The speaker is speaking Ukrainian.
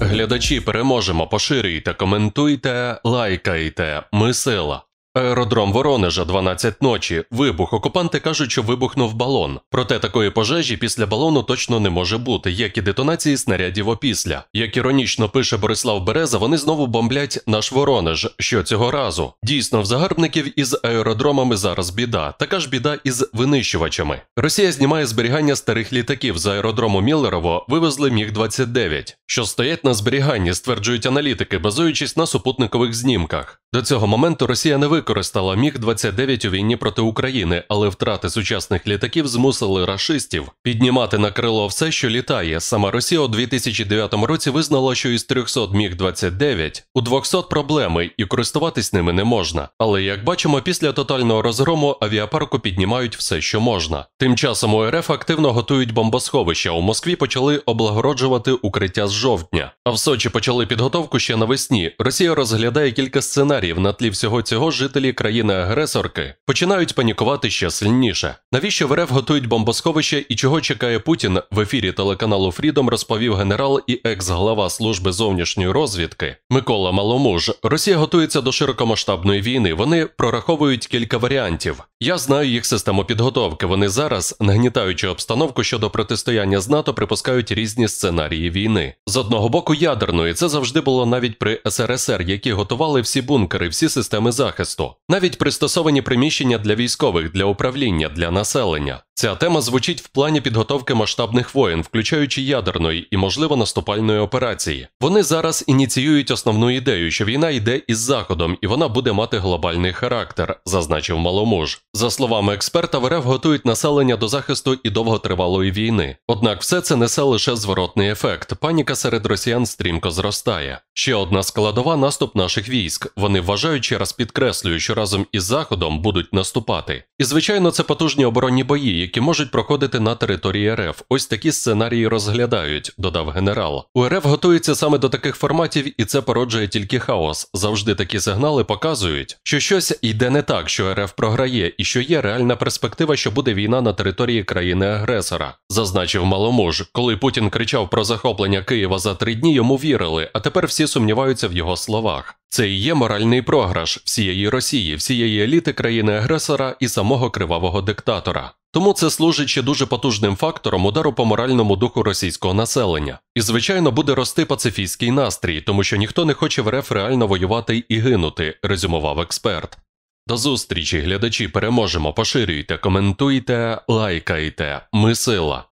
Глядачі переможемо, поширюйте, коментуйте, лайкайте. Ми сила. Аеродром Воронежа 12 ночі. Вибух. Окупанти кажуть, що вибухнув балон. Проте такої пожежі після балону точно не може бути, як і детонації снарядів опісля. Як іронічно пише Борислав Береза, вони знову бомблять наш Воронеж. Що цього разу? Дійсно, в загарбників із аеродромами зараз біда. Така ж біда із винищувачами. Росія знімає зберігання старих літаків з аеродрому Міллерово вивезли міг 29 що стоять на зберіганні, стверджують аналітики, базуючись на супутникових знімках. До цього моменту Росія не використала міг 29 у війні проти України, але втрати сучасних літаків змусили рашистів піднімати на крило все, що літає. Сама Росія у 2009 році визнала, що із 300 міг 29 у 200 проблеми і користуватись ними не можна. Але як бачимо, після тотального розгрому авіапарку піднімають все, що можна. Тим часом у РФ активно готують бомбосховища. У Москві почали облагороджувати укриття з жовтня. А в Сочі почали підготовку ще навесні. Росія розглядає кілька сценарій коментарів на тлі всього цього жителі країни-агресорки починають панікувати ще сильніше. Навіщо в РФ готують бомбосховище і чого чекає Путін в ефірі телеканалу Фрідом розповів генерал і екс-глава служби зовнішньої розвідки Микола Маломуж. Росія готується до широкомасштабної війни. Вони прораховують кілька варіантів. Я знаю їх систему підготовки. Вони зараз, нагнітаючи обстановку щодо протистояння з НАТО, припускають різні сценарії війни. З одного боку, ядерної це завжди було навіть при СРСР, які готували всі бунки бункери, всі системи захисту, навіть пристосовані приміщення для військових, для управління, для населення. Ця тема звучить в плані підготовки масштабних воєн, включаючи ядерної і, можливо, наступальної операції. Вони зараз ініціюють основну ідею, що війна йде із заходом і вона буде мати глобальний характер, зазначив маломуж. За словами експерта, ВРФ готують населення до захисту і довготривалої війни. Однак все це несе лише зворотний ефект. Паніка серед росіян стрімко зростає. Ще одна складова наступ наших військ. Вони вважають ще раз підкреслюють, що разом із заходом будуть наступати. І звичайно, це потужні оборонні бої які можуть проходити на території РФ. Ось такі сценарії розглядають, додав генерал. У РФ готується саме до таких форматів, і це породжує тільки хаос. Завжди такі сигнали показують, що щось йде не так, що РФ програє, і що є реальна перспектива, що буде війна на території країни-агресора, зазначив маломуж. Коли Путін кричав про захоплення Києва за три дні, йому вірили, а тепер всі сумніваються в його словах. Це і є моральний програш всієї Росії, всієї еліти країни-агресора і самого кривавого диктатора. Тому це служить ще дуже потужним фактором удару по моральному духу російського населення. І, звичайно, буде рости пацифістський настрій, тому що ніхто не хоче в РФ реально воювати і гинути, резюмував експерт. До зустрічі, глядачі, переможемо, поширюйте, коментуйте, лайкайте. Ми сила.